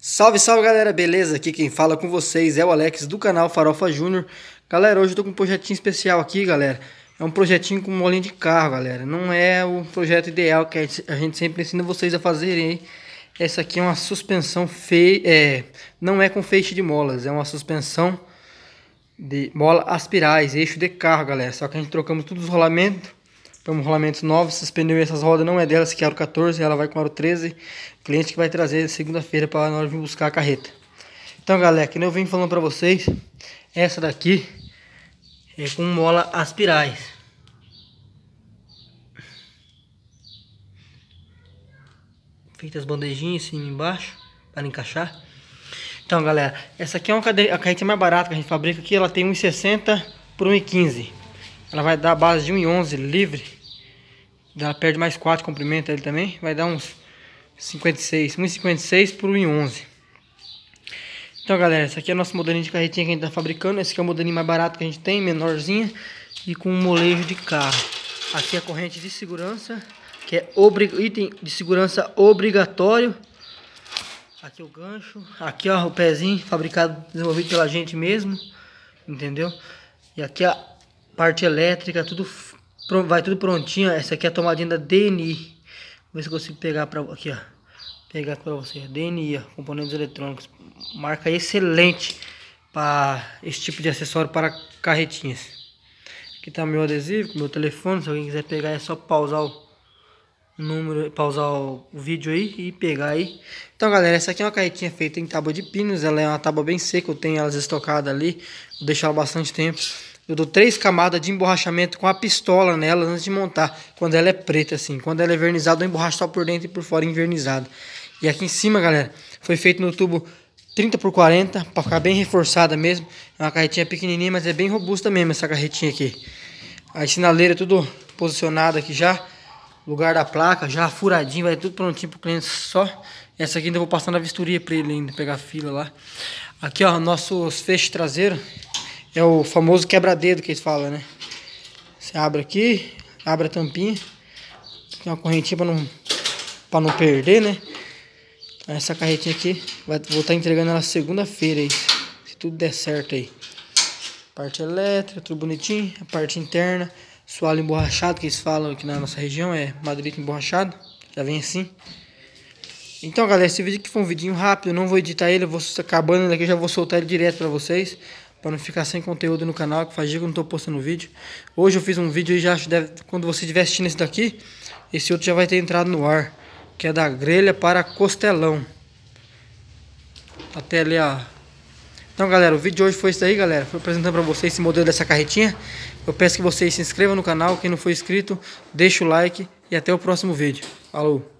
Salve, salve galera, beleza? Aqui quem fala com vocês é o Alex do canal Farofa Júnior. Galera, hoje eu tô com um projetinho especial aqui, galera. É um projetinho com molinha de carro, galera. Não é o projeto ideal que a gente sempre ensina vocês a fazerem, hein? Essa aqui é uma suspensão feia, é, não é com feixe de molas, é uma suspensão de mola aspirais, eixo de carro, galera. Só que a gente trocamos todos os rolamentos então, rolamento novos, suspendeu essas rodas, não é delas, que é aro 14, ela vai com aro 13. Cliente que vai trazer segunda-feira para nós vir buscar a carreta. Então, galera, que eu venho falando para vocês, essa daqui é com mola aspirais. Feitas as bandejinhas assim embaixo para encaixar. Então, galera, essa aqui é uma a carreta mais barata que a gente fabrica aqui. Ela tem 1,60 por 1,15. Ela vai dar a base de 1,11 livre. Ela perde mais 4 comprimento ele também. Vai dar uns 56. 1,56 por 1,11. Então, galera, esse aqui é o nosso modelinho de carretinha que a gente tá fabricando. Esse aqui é o modelinho mais barato que a gente tem, menorzinha. E com um molejo de carro. Aqui é a corrente de segurança, que é item de segurança obrigatório. Aqui é o gancho. Aqui, ó, o pezinho fabricado, desenvolvido pela gente mesmo. Entendeu? E aqui é a parte elétrica, tudo Vai tudo prontinho. Essa aqui é a tomadinha da DNI. vamos ver se eu consigo pegar pra... Aqui, ó. Pegar aqui pra você. DNI, ó. Componentes eletrônicos. Marca excelente para esse tipo de acessório para carretinhas. Aqui tá meu adesivo, meu telefone. Se alguém quiser pegar, é só pausar o número, pausar o vídeo aí e pegar aí. Então, galera, essa aqui é uma carretinha feita em tábua de pinos, ela é uma tábua bem seca, eu tenho elas estocadas ali, vou deixar bastante tempo. Eu dou três camadas de emborrachamento com a pistola nela antes de montar. Quando ela é preta, assim. Quando ela é vernizada, eu emborracho só por dentro e por fora envernizado. E aqui em cima, galera, foi feito no tubo 30 por 40, para ficar bem reforçada mesmo. É uma carretinha pequenininha, mas é bem robusta mesmo essa carretinha aqui. A sinaleira é tudo posicionada aqui já. Lugar da placa, já furadinho, vai tudo prontinho pro cliente só. Essa aqui ainda vou passar na vistoria para ele ainda, pegar fila lá. Aqui, ó, nossos feixes traseiros. É o famoso quebra-dedo que eles falam, né? Você abre aqui, abre a tampinha. Tem uma correntinha para não, pra não perder, né? Então, essa carretinha aqui, vai, vou estar tá entregando ela segunda-feira aí. Se tudo der certo aí. Parte elétrica, tudo bonitinho. A parte interna, soalho emborrachado, que eles falam aqui na nossa região, é madeirito emborrachado. Já vem assim. Então, galera, esse vídeo aqui foi um vidinho rápido, eu não vou editar ele, eu vou acabando ele aqui, já vou soltar ele direto pra vocês para não ficar sem conteúdo no canal, que faz dia que eu não estou postando vídeo. Hoje eu fiz um vídeo e já deve, quando você estiver assistindo esse daqui, esse outro já vai ter entrado no ar, que é da grelha para costelão. Tá até ali a então, galera, o vídeo de hoje foi isso aí, galera. Foi apresentando para vocês esse modelo dessa carretinha. Eu peço que vocês se inscrevam no canal. Quem não for inscrito, deixa o like. E até o próximo vídeo. Falou!